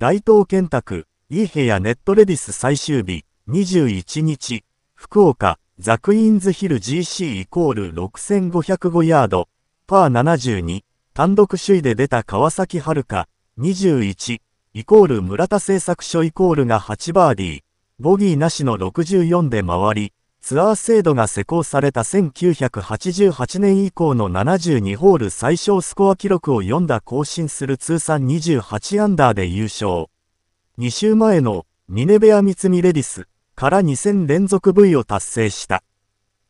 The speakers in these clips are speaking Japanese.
大東建託、イーヘやネットレディス最終日、21日、福岡、ザクイーンズヒル GC イコール6505ヤード、パー72、単独首位で出た川崎春か、21、イコール村田製作所イコールが8バーディー、ボギーなしの64で回り、ツアー制度が施行された1988年以降の72ホール最小スコア記録を4打更新する通算28アンダーで優勝。2週前のミネベア・ミツミレディスから2戦連続 V を達成した。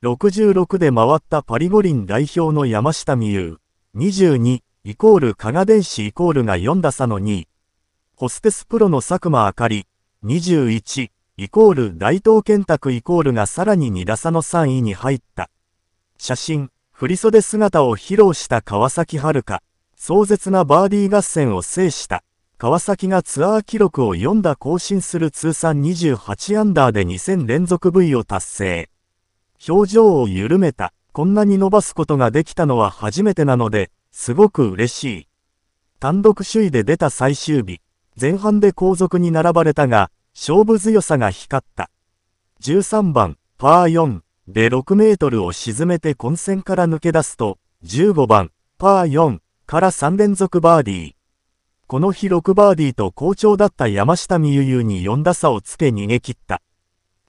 66で回ったパリ五輪代表の山下美優、22イコール加賀電子イコールが4打差の2位。ホステスプロの佐久間明、かり、21イコール大東建託イコールがさらに2打差の3位に入った。写真、振袖姿を披露した川崎遥香。壮絶なバーディー合戦を制した。川崎がツアー記録を4打更新する通算28アンダーで2 0 0 0連続 V を達成。表情を緩めた。こんなに伸ばすことができたのは初めてなので、すごく嬉しい。単独首位で出た最終日。前半で後続に並ばれたが、勝負強さが光った。13番、パー4で6メートルを沈めて混戦から抜け出すと、15番、パー4から3連続バーディー。この日6バーディーと好調だった山下美優に4打差をつけ逃げ切った。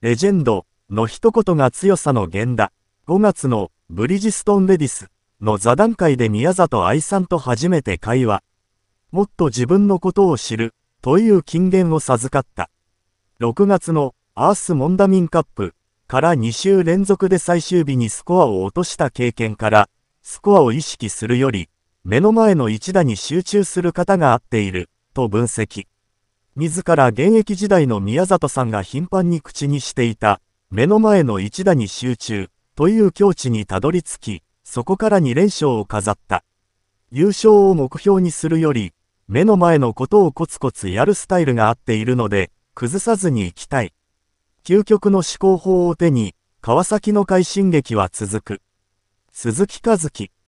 レジェンドの一言が強さの源だ。5月のブリヂストンレディスの座談会で宮里愛さんと初めて会話。もっと自分のことを知るという金言を授かった。6月のアース・モンダミンカップから2週連続で最終日にスコアを落とした経験から、スコアを意識するより、目の前の一打に集中する方が合っている、と分析。自ら現役時代の宮里さんが頻繁に口にしていた、目の前の一打に集中、という境地にたどり着き、そこから2連勝を飾った。優勝を目標にするより、目の前のことをコツコツやるスタイルが合っているので、崩さずに行きたい。究極の思考法を手に、川崎の快進撃は続く。鈴木和樹